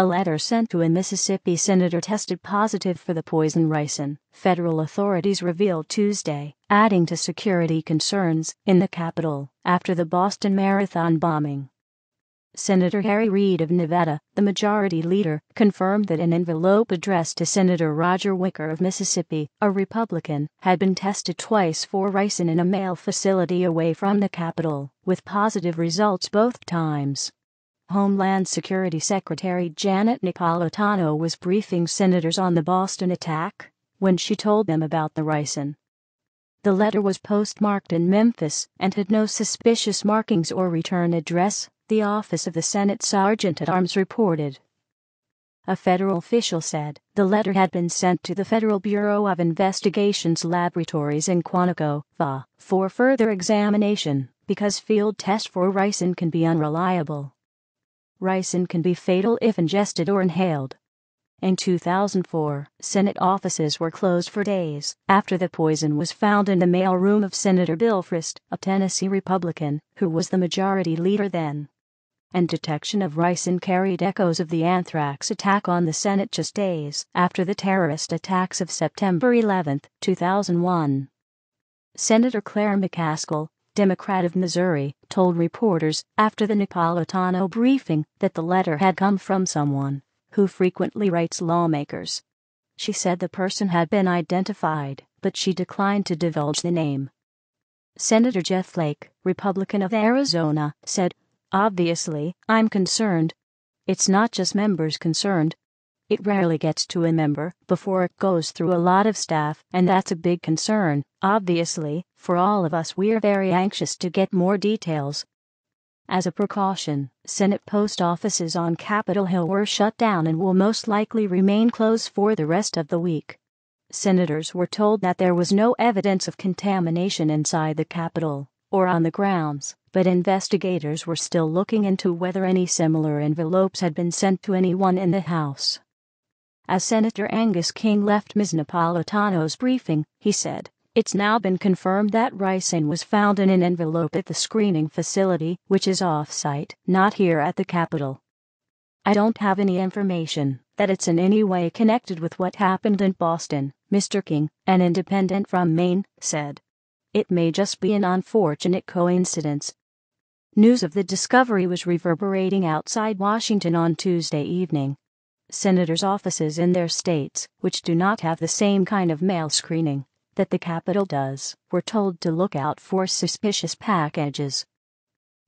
A letter sent to a Mississippi senator tested positive for the poison ricin, federal authorities revealed Tuesday, adding to security concerns in the capital after the Boston Marathon bombing. Senator Harry Reid of Nevada, the majority leader, confirmed that an envelope addressed to Senator Roger Wicker of Mississippi, a Republican, had been tested twice for ricin in a mail facility away from the Capitol, with positive results both times. Homeland Security Secretary Janet Napolitano was briefing senators on the Boston attack when she told them about the ricin. The letter was postmarked in Memphis and had no suspicious markings or return address, the office of the Senate Sergeant at Arms reported. A federal official said the letter had been sent to the Federal Bureau of Investigation's laboratories in Quantico, VA, for further examination because field tests for ricin can be unreliable. Ricin can be fatal if ingested or inhaled. In 2004, Senate offices were closed for days after the poison was found in the mailroom of Senator Bill Frist, a Tennessee Republican, who was the majority leader then and detection of ricin carried echoes of the anthrax attack on the Senate just days after the terrorist attacks of September 11, 2001. Senator Claire McCaskill, Democrat of Missouri, told reporters after the Napolitano briefing that the letter had come from someone who frequently writes lawmakers. She said the person had been identified, but she declined to divulge the name. Senator Jeff Flake, Republican of Arizona, said, Obviously, I'm concerned. It's not just members concerned, it rarely gets to a member before it goes through a lot of staff, and that's a big concern, obviously, for all of us. We're very anxious to get more details. As a precaution, Senate post offices on Capitol Hill were shut down and will most likely remain closed for the rest of the week. Senators were told that there was no evidence of contamination inside the Capitol or on the grounds, but investigators were still looking into whether any similar envelopes had been sent to anyone in the House. As Senator Angus King left Ms. Napolitano's briefing, he said, It's now been confirmed that ricin was found in an envelope at the screening facility, which is off site, not here at the Capitol. I don't have any information that it's in any way connected with what happened in Boston, Mr. King, an independent from Maine, said. It may just be an unfortunate coincidence. News of the discovery was reverberating outside Washington on Tuesday evening senators' offices in their states, which do not have the same kind of mail screening that the Capitol does, were told to look out for suspicious packages.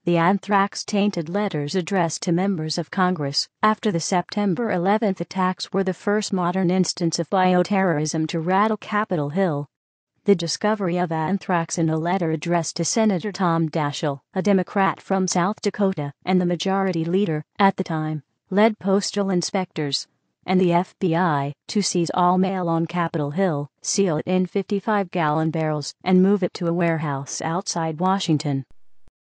The anthrax tainted letters addressed to members of Congress after the September 11 attacks were the first modern instance of bioterrorism to rattle Capitol Hill. The discovery of anthrax in a letter addressed to Senator Tom Daschle, a Democrat from South Dakota and the majority leader at the time, led postal inspectors and the FBI to seize all mail on Capitol Hill, seal it in 55 gallon barrels, and move it to a warehouse outside Washington.